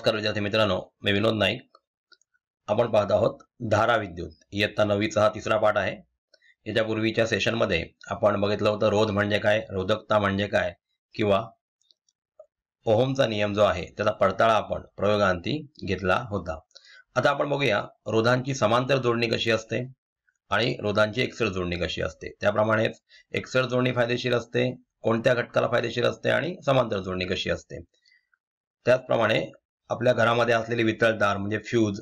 नमस्कार विद्यार्थी मित्रांनो मी विनोद नाईक आपण पाहत आहोत धारा विद्युत इयत्ता नववीचा हा तिसरा पाठ आहे याच्यापूर्वीच्या सेशनमध्ये आपण बघितलं होतं रोध म्हणजे काय रोधकता म्हणजे काय किंवा ओहमचा नियम जो आहे त्याचा पडताळा आपण प्रयोगांती घेतला होता आता आपण बघूया रोधांची समांतर जोडणी कशी असते आणि रोधांची एकसर जोडणी कशी असते त्याप्रमाणेच एकसर जोडणी फायदेशीर असते कोणत्या घटकाला फायदेशीर असते आणि समांतर जोडणी कशी असते त्याचप्रमाणे आपल्या घरामध्ये असलेले वितळदार म्हणजे फ्यूज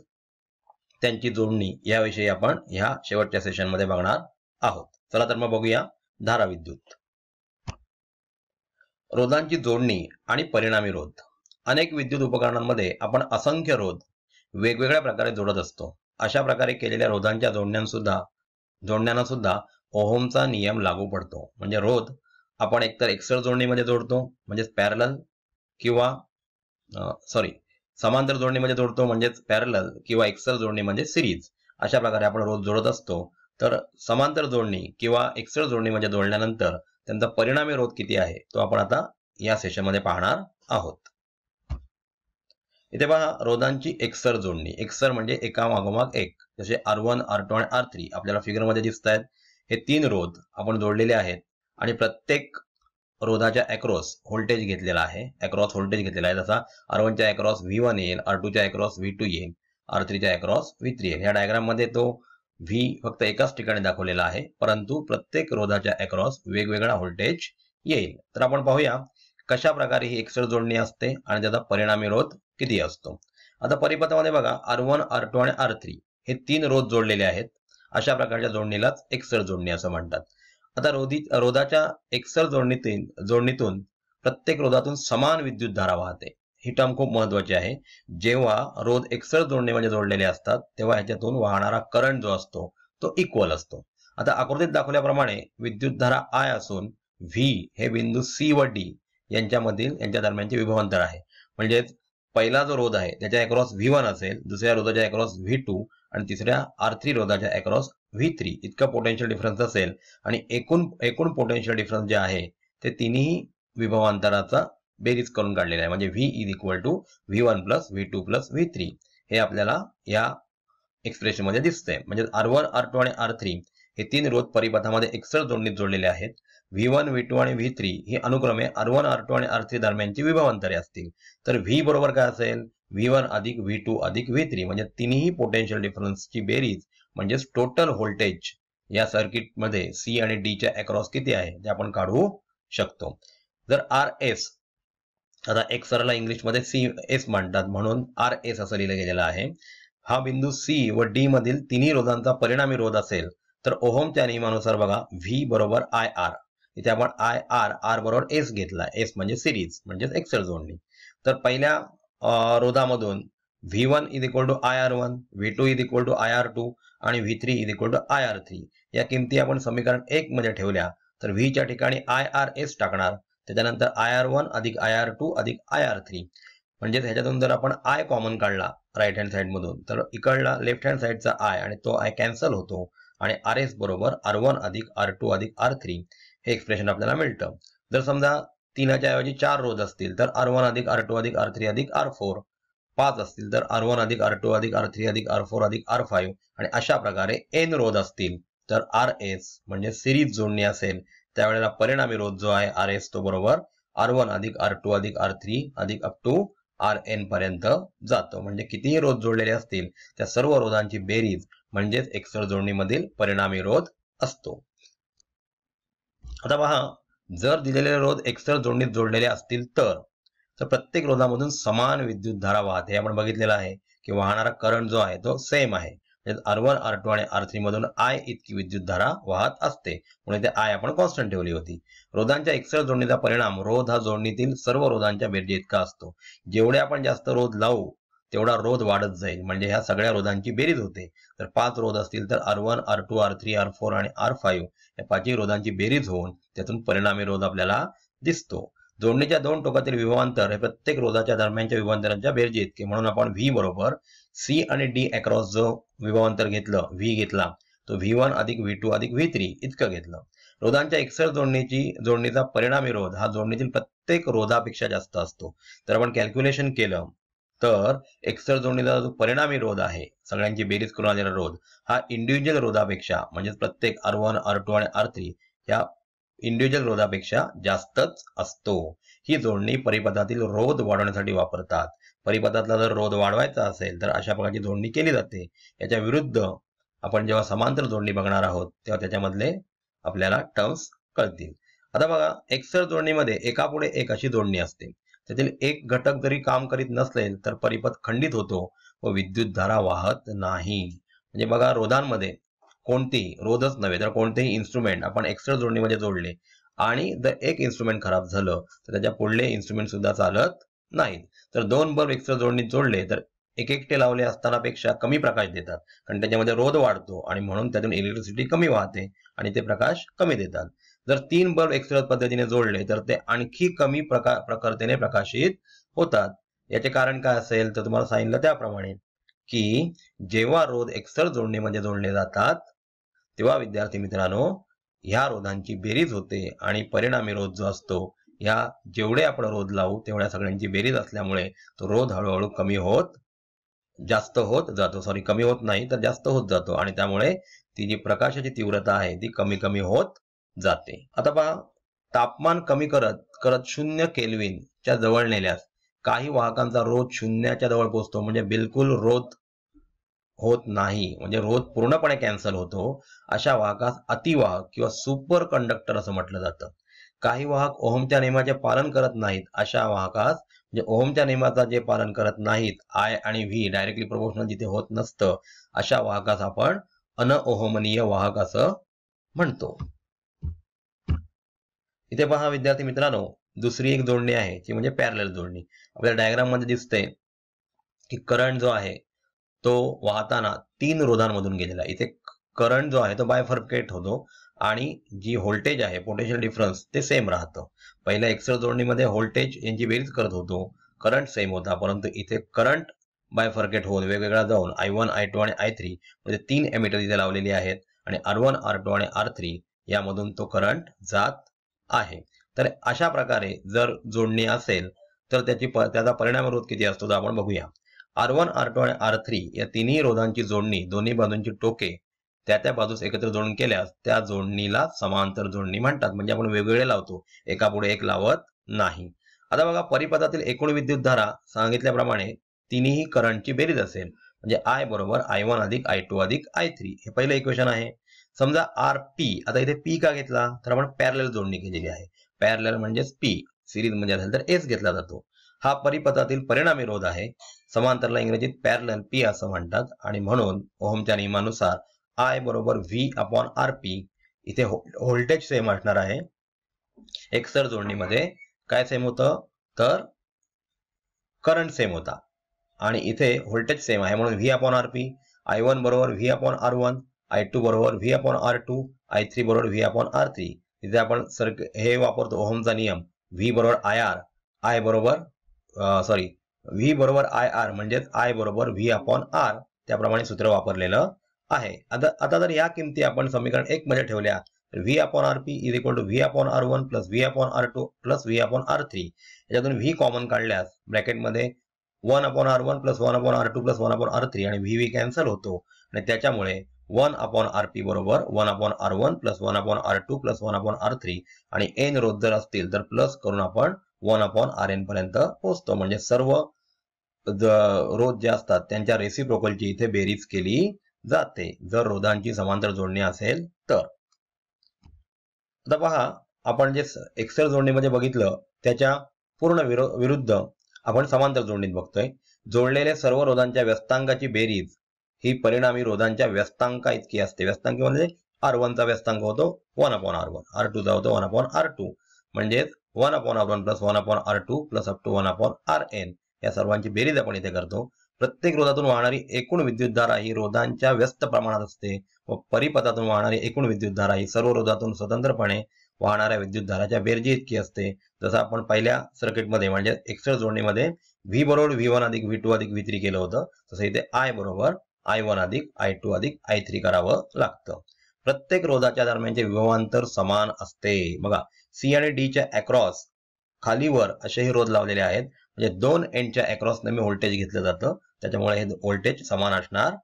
त्यांची जोडणी याविषयी आपण ह्या शेवटच्या सेशनमध्ये बघणार आहोत चला तर मग बघूया धारा विद्युत रोधांची जोडणी आणि परिणामी रोध अनेक विद्युत उपकरणांमध्ये आपण असंख्य रोध वेगवेगळ्या प्रकारे जोडत असतो अशा प्रकारे केलेल्या रोधांच्या जोडण्यांसुद्धा जोडण्यांना सुद्धा ओहोमचा नियम लागू पडतो म्हणजे रोध आपण एकतर एक्सर जोडणीमध्ये जोडतो म्हणजेच पॅरल किंवा सॉरी समांतर जोडणी म्हणजे जोडतो म्हणजेच पॅरल किंवा एक्सल जोडणी म्हणजे सिरीज अशा प्रकारे आपण रोज जोडत असतो तर समांतर जोडणी किंवा एक्सल जोडणी म्हणजे जोडल्यानंतर त्यांचा परिणामी रोध किती आहे तो आपण आता या सेशनमध्ये पाहणार आहोत इथे पहा रोधांची एक्सर जोडणी एक्सर म्हणजे एका मागोमाग एक जसे आर वन आर टू आणि आर थ्री आपल्याला फिगरमध्ये दिसत आहेत हे तीन रोध आपण जोडलेले आहेत आणि प्रत्येक रोधाच्या अक्रॉस व्होल्टेज घेतलेला आहे अक्रॉस व्होल्टेज घेतलेला आहे जसा आर वनच्या अक्रॉस व्ही वन येईल आर च्या अक्रॉस व्ही टू येईल आर थ्रीच्या अक्रॉस व्ही थ्री येईल या डायग्राम मध्ये तो व्ही फक्त एकाच ठिकाणी दाखवलेला आहे परंतु प्रत्येक रोधाच्या अक्रॉस वेगवेगळा व्होल्टेज येईल तर आपण पाहूया कशा प्रकारे ही एक्सर जोडणी असते आणि त्याचा परिणामी रोध किती असतो आता परिपथामध्ये बघा आर वन आर टू आणि आर थ्री हे तीन रोध जोडलेले आहेत अशा प्रकारच्या जोडणीलाच एक्सर जोडणी असं म्हणतात आता रोधी रोधाच्या एक्सर जोडणीतून जोडणीतून प्रत्येक रोधातून समान विद्युत धारा वाहते ही टर्म खूप महत्वाची आहे जेव्हा रोध जोडणी म्हणजे जोडलेले असतात तेव्हा ह्याच्यातून वाहणारा करंट जो असतो तो इक्वल असतो आता आकृतीत दाखवल्याप्रमाणे विद्युत धारा आय असून व्ही हे बिंदू सी व डी यांच्यामधील यांच्या दरम्यानचे विभवांतर आहे म्हणजेच पहिला जो रोध आहे त्याच्या अक्रॉस व्ही वन असेल दुसऱ्या रोधाच्या अक्रॉस व्ही टू आणि तिसऱ्या आर थ्री रोधाच्या अक्रॉस व्ही थ्री इतका पोटेन्शियल डिफरन्स असेल आणि एकूण एकूण पोटेन्शियल डिफरन्स जे आहे ते तिन्ही विभवांतराचा बेरीज करून काढलेला आहे म्हणजे V is equal to V one plus V two plus V three हे आपल्याला या एक्सप्रेशनमध्ये दिसतंय म्हणजे आर वन आर टू आणि आर थ्री हे तीन रोध परिपथामध्ये एक्सल जोडणीत जोडलेले आहेत व्ही वन व्ही टू आणि व्ही थ्री ही अनुक्रमे आर वन आर टू आणि आर थ्री दरम्यानची विभवांतरे असतील तर व्ही बरोबर काय असेल व्ही वन अधिक व्ही टू अधिक व्ही थ्री म्हणजे तिन्ही पोटेन्शियल डिफरन्सची बेरीज म्हणजेच टोटल व्होल्टेज या सर्किटमध्ये सी आणि डी च्या अक्रॉस किती आहे ते आपण काढू शकतो जर आर एस आता एक्सरला इंग्लिशमध्ये सी एस म्हणतात म्हणून आर एस असं लिहिलं गेलेलं आहे हा बिंदू सी व डी मधील तिन्ही रोधांचा परिणामी रोध असेल तर ओहोमच्या नियमानुसार बघा व्ही बरोबर आय आर इथे आपण आय आर आर बरोबर एस घेतला एस म्हणजे सिरीज म्हणजेच एक्सेल जोडणी तर पहिल्या रोधामधून V one is equal to I R one V two is equal to I R two आणि V three is equal to I R three या किमती आपण समीकरण एक मध्ये ठेवल्या तर व्ही च्या ठिकाणी आय आर एस टाकणार त्याच्यानंतर आय आर वन अधिक आय आर टू अधिक आय आर थ्री म्हणजे ह्याच्यातून जर आपण आय कॉमन काढला राईट हँड साईड मधून तर इकडला लेफ्ट हँड साईडचा आय आणि तो आय कॅन्सल होतो आणि आर एस बरोबर आर वन अधिक आर टू अधिक आर थ्री हे एक्सप्रेशन आपल्याला मिळतं जर समजा तीनाच्या ऐवजी चार रोज असतील तर आर वन अधिक आर टू अधिक आर थ्री अधिक आर फोर पाच असतील तर आर वन अधिक आर टू अधिक आर थ्री अधिक आर फोर अधिक आर फाईव्ह आणि अशा प्रकारे एन रोध असतील तर आर एस म्हणजे सिरीज जोडणी असेल त्यावेळेला परिणामी रोध जो आहे आर एस तो बरोबर आर वन अधिक आर टू अधिक आर थ्री अधिक अप टू आर एन पर्यंत जातो म्हणजे कितीही रोध जोडलेले असतील त्या सर्व रोधांची बेरीज म्हणजेच एकसर जोडणीमधील परिणामी रोध असतो आता पहा जर दिलेले रोध एकसर जोडणीत जोडलेले असतील तर तर प्रत्येक रोधामधून समान विद्युत धारा वाहते आपण बघितलेलं आहे की वाहणारा करंट जो आहे तो सेम आहे आर वन आर टू आणि आर थ्री मधून आय इतकी विद्युत धारा वाहत असते म्हणून ते आय आपण कॉन्स्टंट ठेवली होती रोधांच्या एक्सेल जोडणीचा परिणाम रोध हा जोडणीतील सर्व रोधांच्या बेरजे इतका असतो जेवढे आपण जास्त रोध लावू तेवढा रोध वाढत जाईल म्हणजे ह्या सगळ्या रोधांची बेरीज होते तर पाच रोध असतील तर R one R two R three R four आणि आर फाईव्ह या पाचही रोधांची बेरीज होऊन त्यातून परिणामी रोध आपल्याला दिसतो जोडणीच्या दोन टोकातील विभवांतर हे प्रत्येक रोधाच्या दरम्यानच्या विभवांतरांच्या बेरजे इतके म्हणून आपण व्ही बरोबर सी आणि डी अक्रॉस जो विभवांतर घेतलं व्ही घेतला तो व्ही वन अधिक व्ही टू अधिक व्ही थ्री इतकं घेतलं रोधांच्या एकसर जोडणीची जोडणीचा परिणामी रोध हा जोडणीतील प्रत्येक रोधापेक्षा जास्त असतो तर आपण कॅल्क्युलेशन केलं तर एकसर जोडणीचा जो परिणामी रोध आहे सगळ्यांची बेरीज करून आलेला रोध हा इंडिव्हिज्युअल रोधापेक्षा म्हणजेच प्रत्येक आर वन आर टू आणि आर थ्री या इंडिव्हिज्युअल रोधापेक्षा जास्तच असतो ही जोडणी परिपथातील रोध वाढवण्यासाठी वापरतात परिपथातला जर रोध वाढवायचा असेल तर अशा प्रकारची जोडणी केली जाते याच्या विरुद्ध आपण जेव्हा समांतर जोडणी बघणार आहोत तेव्हा त्याच्यामधले आपल्याला टर्म्स कळतील आता बघा एक्सर जोडणीमध्ये एकापुढे एक अशी जोडणी असते त्यातील एक घटक जरी काम करीत नसले तर परिपथ खंडित होतो व विद्युत धारा वाहत नाही म्हणजे बघा रोधांमध्ये कोणतेही रोजच नव्हे तर कोणतेही इन्स्ट्रुमेंट आपण एक्स्ट्रा जोडणीमध्ये जोडले आणि जर एक इन्स्ट्रुमेंट खराब झालं तर त्याच्या पुढले इन्स्ट्रुमेंट सुद्धा चालत नाहीत तर दोन बल्ब एक्स्ट्रा जोडणीत जोडले तर एक एकटे लावले असतानापेक्षा कमी प्रकाश देतात कारण त्याच्यामध्ये रोध वाढतो आणि म्हणून त्यातून इलेक्ट्रिसिटी कमी वाहते आणि ते प्रकाश कमी देतात जर तीन बल्ब एक्स्ट्रा पद्धतीने जोडले तर ते आणखी कमी प्रका प्रकारतेने प्रकाशित होतात याचे कारण काय असेल तर तुम्हाला सांगितलं त्याप्रमाणे की जेव्हा रोध एक्सर जोडणीमध्ये जोडले जातात तेव्हा विद्यार्थी मित्रांनो ह्या रोधांची बेरीज होते आणि परिणामी रोध जो असतो या जेवढे आपण रोध लावू तेवढ्या सगळ्यांची बेरीज असल्यामुळे तो रोध हळूहळू कमी होत जास्त होत जातो सॉरी कमी होत नाही तर जास्त होत जातो आणि त्यामुळे ती जी प्रकाशाची तीव्रता आहे ती कमी कमी होत जाते आता पहा तापमान कमी करत करत शून्य केलविनच्या जवळ नेल्यास काही वाहकांचा रोध शून्याच्या जवळ पोहोचतो म्हणजे बिलकुल रोध होत नाही म्हणजे रोध पूर्णपणे कॅन्सल होतो अशा वाहकास अतिवाहक किंवा सुपर कंडक्टर असं म्हटलं जातं काही वाहक ओहमच्या नियमाचे पालन करत नाहीत अशा वाहकास म्हणजे ओहमच्या नियमाचा जे पालन करत नाहीत आय आणि व्ही डायरेक्टली प्रमोशनल जिथे होत नसतं अशा वाहकास आपण अनओहमनीय वाहक असं म्हणतो इथे पहा विद्यार्थी मित्रांनो दुसरी एक जोडणी आहे ती म्हणजे पॅरल जोडणी आपल्या डायग्राम मध्ये दिसते की करंट जो आहे तो वाहताना तीन रोधांमधून गेलेला इथे करंट जो आहे तो बायफर्केट होतो आणि जी व्होल्टेज आहे पोटेन्शियल डिफरन्स ते सेम राहतं पहिल्या एक्सर जोडणीमध्ये व्होल्टेज यांची बेरीज करत होतो करंट सेम होता परंतु इथे करंट बायफर्केट होऊन वेगवेगळा जाऊन आय वन आय टू आणि आय थ्री म्हणजे तीन एमिटर इथे लावलेली आहेत आणि आर वन आर टू आणि आर थ्री यामधून तो करंट जात आहे तर अशा प्रकारे जर जोडणी असेल तर त्याची त्याचा परिणाम रोध किती असतो तो आपण बघूया आर वन आर टू आणि आर थ्री या तिन्ही रोधांची जोडणी दोन्ही बाजूंची टोके त्या त्या बाजूस एकत्र जोडून केल्यास त्या जोडणीला समांतर जोडणी म्हणतात म्हणजे आपण वेगवेगळे लावतो एका पुढे एक लावत नाही आता बघा परिपथातील एकूण विद्युत धारा सांगितल्याप्रमाणे तिन्ही करंटची बेरीज असेल म्हणजे आय बरोबर आय वन अधिक आय टू अधिक आय थ्री हे पहिलं इक्वेशन आहे समजा आर पी आता इथे पी का घेतला तर आपण पॅरल जोडणी केलेली आहे पॅरलेल म्हणजेच पी सिरीज म्हणजे असेल तर एस घेतला जातो हा परिपथातील परिणामी रोध आहे समांतरला इंग्रजीत पॅरलन पी असं म्हणतात आणि म्हणून ओहमच्या नियमानुसार आय बरोबर व्ही अपॉन आर पी इथे व्होल्टेज सेम असणार आहे सर जोडणीमध्ये काय सेम होत तर करंट सेम होता आणि इथे व्होल्टेज सेम आहे म्हणून V upon R P I one बरोबर V upon R one I two बरोबर V upon R two I three बरोबर व्ही अपॉन आर थ्री इथे आपण सर हे वापरतो ओहमचा नियम व्ही बरोबर आय आर आय बरोबर सॉरी व्ही बरोबर आय आर म्हणजेच आय बरोबर व्ही अपॉन आर त्याप्रमाणे सूत्र वापरलेलं आहे आता जर या किमती आपण समीकरण एक मध्ये ठेवल्या V upon R P is equal to V upon R one plus V upon R two plus V upon R three याच्यातून व्ही कॉमन काढल्यास ब्रॅकेटमध्ये one upon R one plus one upon R two plus one upon R three आणि V V cancel होतो आणि त्याच्यामुळे one upon R P बरोबर one upon R one plus one upon R two plus one upon R three आणि N रोज जर असतील तर प्लस करून आपण वन अपॉन आर एन पर्यंत पोहोचतो म्हणजे सर्व रोज जे असतात त्यांच्या प्रोकलची इथे बेरीज केली जाते जर रोधांची समांतर जोडणी असेल तर आता पहा आपण जे एक्सेल जोडणीमध्ये बघितलं त्याच्या पूर्ण विरुद्ध आपण समांतर जोडणीत बघतोय जोडलेले सर्व रोधांच्या व्यस्तांकाची बेरीज ही परिणामी रोधांच्या व्यस्तांका इतकी असते व्यस्तांक म्हणजे आर चा व्यस्तांक होतो one upon R one R चा होतो वन अपॉन आर टू म्हणजेच one upon R one plus one upon R two plus up to one upon R N या सर्वांची बेरीज आपण इथे करतो प्रत्येक रोधातून वाहणारी एकूण विद्युत धारा ही रोधांच्या व्यस्त प्रमाणात असते व परिपथातून वाहणारी एकूण विद्युत धारा ही सर्व रोधातून स्वतंत्रपणे वाहणाऱ्या धाराच्या बेरजी इतकी असते जसं आपण पहिल्या सर्किटमध्ये म्हणजे एक्सर जोडणीमध्ये व्ही बरोबर व्ही वन अधिक व्ही टू अधिक व्ही थ्री केलं होतं तसं इथे आय बरोबर आय वन अधिक आय टू अधिक आय थ्री करावं लागतं प्रत्येक रोधाच्या दरम्यानचे विभवांतर समान असते बघा सी आणि डीच्या अक्रॉस खालीवर असे हे रोध लावलेले आहेत म्हणजे दोन एंडच्या अक्रॉस मी व्होल्टेज घेतलं जातं त्याच्यामुळे हे व्होल्टेज समान असणार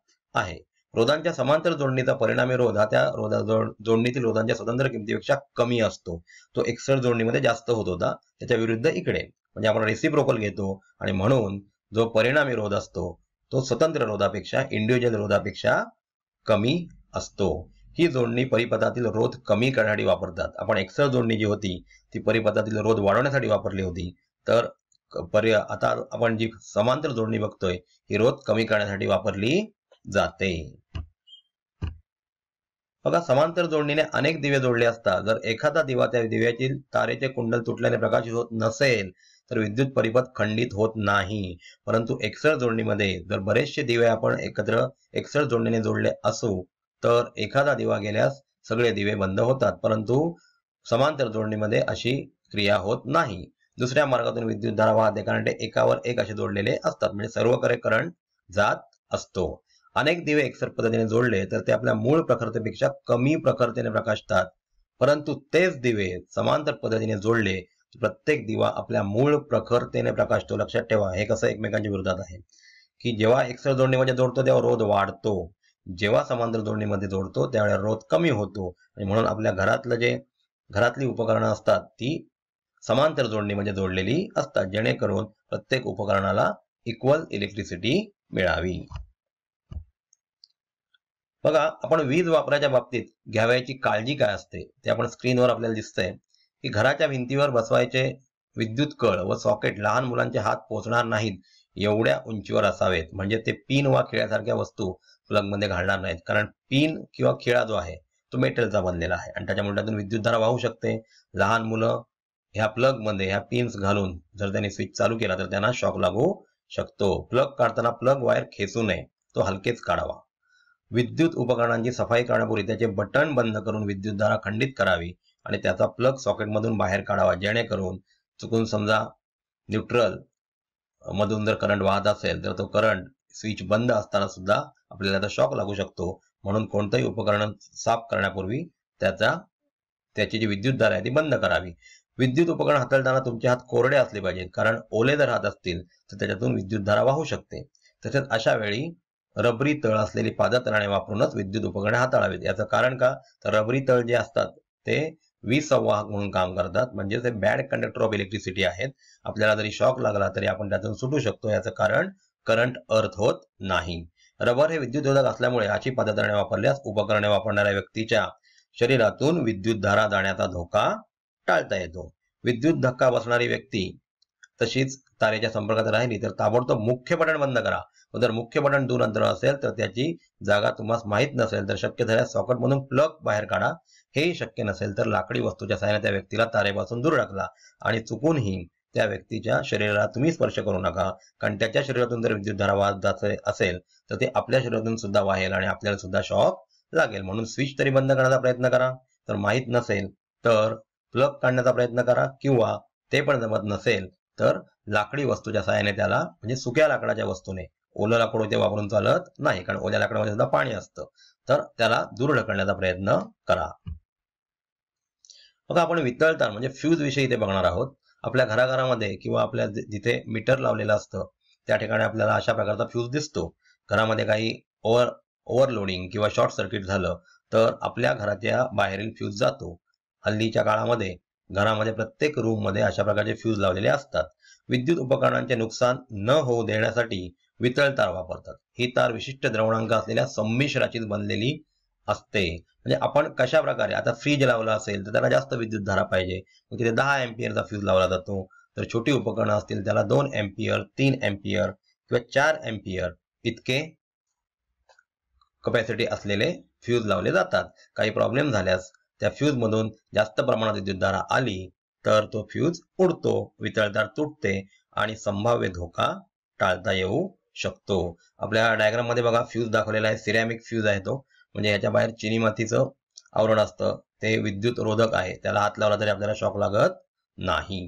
आहे रोधांच्या समांतर जोडणीचा परिणामी रोध हा त्या रोधा जोडणीतील रोधांच्या स्वतंत्र किमतीपेक्षा कमी असतो तो एक्सर जोडणीमध्ये जास्त होत होता त्याच्या विरुद्ध इकडे म्हणजे आपण रेसिप्रोकल घेतो आणि म्हणून जो परिणामी रोध असतो तो स्वतंत्र रोधापेक्षा इंडिव्हिज्युअल रोधापेक्षा कमी असतो ही जोडणी परिपथातील रोध कमी करण्यासाठी वापरतात आपण एक्सर जोडणी जी होती ती परिपथातील रोध वाढवण्यासाठी वापरली होती तर पर्याय आता आपण जी समांतर जोडणी बघतोय ही रोध कमी करण्यासाठी वापरली जाते बघा समांतर जोडणीने अनेक दिवे जोडले असतात जर एखादा दिवा त्या दिव्यातील तारेचे कुंडल तुटल्याने प्रकाशित होत नसेल तर विद्युत परिपथ खंडित होत नाही परंतु एकसळ जोडणीमध्ये जर बरेचसे दिवे आपण एकत्र एक्सळ जोडणीने जोडले असू तर एखादा दिवा गेल्यास सगळे दिवे बंद होतात परंतु समांतर जोडणीमध्ये अशी क्रिया होत नाही दुसऱ्या मार्गातून धारा वाहते कारण ते एकावर एक असे जोडलेले असतात म्हणजे सर्वकडे करंट जात असतो अनेक दिवे एकसर पद्धतीने जोडले तर ते आपल्या मूळ प्रखरतेपेक्षा कमी प्रखरतेने प्रकाशतात परंतु तेच दिवे समांतर पद्धतीने जोडले प्रत्येक दिवा आपल्या मूळ प्रखरतेने प्रकाशतो लक्षात ठेवा हे कसं एकमेकांच्या विरोधात आहे की जेव्हा एकसर जोडणीमध्ये जोडतो तेव्हा रोध वाढतो जेव्हा समांतर जोडणीमध्ये जोडतो त्यावेळेला रोध कमी होतो आणि म्हणून आपल्या घरातलं जे घरातली उपकरणं असतात ती समांतर जोडणी म्हणजे जोडलेली असतात जेणेकरून प्रत्येक उपकरणाला इक्वल इलेक्ट्रिसिटी मिळावी बघा आपण वीज वापराच्या बाबतीत घ्यावयाची काळजी काय असते ते आपण स्क्रीनवर आपल्याला दिसतंय की घराच्या भिंतीवर बसवायचे विद्युत कळ व सॉकेट लहान मुलांचे हात पोचणार नाहीत एवढ्या उंचीवर असावेत म्हणजे ते पिन वा खिळ्यासारख्या वस्तू प्लगमध्ये घालणार नाहीत कारण पिन किंवा खिळा जो आहे तो मेटलचा बनलेला आहे आणि त्याच्यामुळे त्यातून विद्युतधारा वाहू शकते लहान मुलं ह्या प्लग मध्ये ह्या पिन्स घालून जर त्यांनी स्विच चालू केला तर त्यांना शॉक लागू शकतो प्लग काढताना प्लग वायर खेचू नये तो हलकेच काढावा विद्युत उपकरणांची सफाई करण्यापूर्वी त्याचे बटन बंद करून विद्युत धारा खंडित करावी आणि त्याचा प्लग सॉकेटमधून बाहेर काढावा जेणेकरून चुकून समजा न्यूट्रल मधून जर करंट वाहत असेल तर तो करंट स्विच बंद असताना सुद्धा आपल्याला त्याचा शॉक लागू शकतो म्हणून कोणतंही उपकरण साफ करण्यापूर्वी त्याचा त्याची जी विद्युतधारा आहे ती बंद करावी विद्युत उपकरण हाताळताना तुमचे हात कोरडे असले पाहिजेत कारण ओले जर हात असतील तर त्याच्यातून विद्युत धारा वाहू शकते तसेच अशा वेळी रबरी तळ असलेली पादत्राणे वापरूनच विद्युत उपकरणे हाताळावीत याचं कारण का तर रबरी तळ जे असतात ते वीज संवाहक म्हणून काम करतात म्हणजे ते बॅड कंडक्टर ऑफ इलेक्ट्रिसिटी आहेत आपल्याला जरी शॉक लागला तरी आपण त्यातून सुटू शकतो याचं कारण करंट अर्थ होत नाही रबर हे विद्युत असल्यामुळे अशी पादत्राणे वापरल्यास उपकरणे वापरणाऱ्या व्यक्तीच्या शरीरातून विद्युत धारा जाण्याचा धोका टाळता येतो विद्युत धक्का बसणारी व्यक्ती तशीच तारेच्या संपर्कात राहिली तर ताबडतोब मुख्य बटन बंद करा जर मुख्य बटन दूर अंतर असेल तर त्याची जागा तुम्हाला माहीत नसेल तर शक्य झाल्यास मधून प्लग बाहेर काढा हे शक्य नसेल तर लाकडी वस्तूच्या साहाय्याने त्या व्यक्तीला तारेपासून दूर टाकला आणि चुकूनही त्या व्यक्तीच्या शरीराला तुम्ही स्पर्श करू नका कारण त्याच्या शरीरातून जर विद्युत धारा वाहत असेल तर ते आपल्या शरीरातून सुद्धा वाहेल आणि आपल्याला सुद्धा शॉक लागेल म्हणून स्विच तरी बंद करण्याचा प्रयत्न करा तर माहीत नसेल तर प्लग काढण्याचा प्रयत्न करा किंवा ते पण जमत नसेल तर लाकडी वस्तूच्या सहाय्याने त्याला म्हणजे सुक्या लाकडाच्या वस्तूने ओलं लाकूड ते वापरून चालत नाही कारण ओल्या लाकडामध्ये सुद्धा पाणी असतं तर त्याला दूर ढकलण्याचा प्रयत्न करा मग आपण वितळताण म्हणजे फ्यूज विषयी इथे बघणार आहोत आपल्या घराघरामध्ये किंवा आपल्या जिथे मीटर लावलेलं असतं त्या ठिकाणी आपल्याला अशा प्रकारचा फ्यूज दिसतो घरामध्ये काही ओव्हर ओव्हरलोडिंग किंवा शॉर्ट सर्किट झालं तर आपल्या घराच्या बाहेरील फ्यूज जातो हल्लीच्या काळामध्ये घरामध्ये प्रत्येक रूममध्ये अशा प्रकारचे फ्यूज लावलेले असतात विद्युत उपकरणांचे नुकसान न होऊ देण्यासाठी वितळ तार वापरतात ही तार विशिष्ट द्रवणांक असलेल्या संमिश्राची बनलेली असते म्हणजे आपण कशा प्रकारे आता फ्रीज लावला असेल तर त्याला जास्त विद्युत धारा पाहिजे मग तिथे दहा एम्पियरचा फ्यूज लावला जातो तर छोटी उपकरणं असतील त्याला दोन एम्पियर तीन एम्पियर किंवा चार एम्पियर इतके कपॅसिटी असलेले फ्यूज लावले जातात काही प्रॉब्लेम झाल्यास त्या मधून जास्त प्रमाणात विद्युत विद्युतधारा आली तर तो फ्यूज उडतो वितळदार तुटते आणि संभाव्य धोका टाळता येऊ शकतो आपल्या डायग्राम मध्ये बघा फ्यूज दाखवलेला आहे सिरॅमिक फ्यूज आहे तो म्हणजे याच्या बाहेर चिनी मातीचं आवरण असतं ते विद्युत रोधक आहे त्याला हात लावला तरी आपल्याला शॉक लागत नाही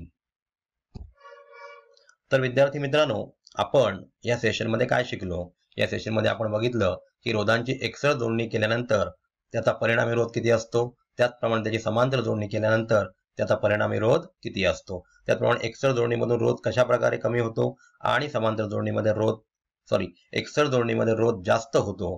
तर विद्यार्थी मित्रांनो आपण या सेशन मध्ये काय शिकलो या सेशनमध्ये आपण बघितलं की रोधांची एकसर जोडणी केल्यानंतर त्याचा परिणामी रोध किती असतो त्याचप्रमाणे त्याची समांतर जोडणी केल्यानंतर त्याचा परिणामी रोध किती असतो त्याचप्रमाणे एक्सर जोडणीमधून रोध कशा प्रकारे कमी होतो आणि समांतर जोडणीमध्ये रोध सॉरी एक्सर जोडणीमध्ये रोध जास्त होतो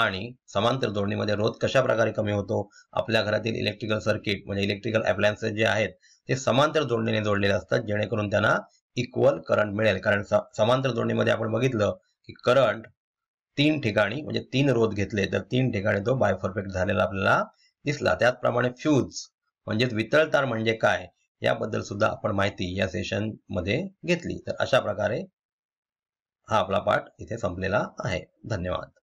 आणि समांतर जोडणीमध्ये रोध कशा प्रकारे कमी होतो आपल्या घरातील इलेक्ट्रिकल सर्किट म्हणजे इलेक्ट्रिकल अप्लायन्सेस जे आहेत ते समांतर जोडणीने जोडलेले असतात जेणेकरून त्यांना इक्वल करंट मिळेल कारण समांतर जोडणीमध्ये आपण बघितलं की करंट तीन ठिकाणी म्हणजे तीन रोध घेतले तर तीन ठिकाणी तो बायफरफेक्ट झालेला आपल्याला दिसला त्याचप्रमाणे फ्यूज म्हणजेच वितळतार म्हणजे काय याबद्दल सुद्धा आपण माहिती या सेशन मध्ये घेतली तर अशा प्रकारे हा आपला पाठ इथे संपलेला आहे धन्यवाद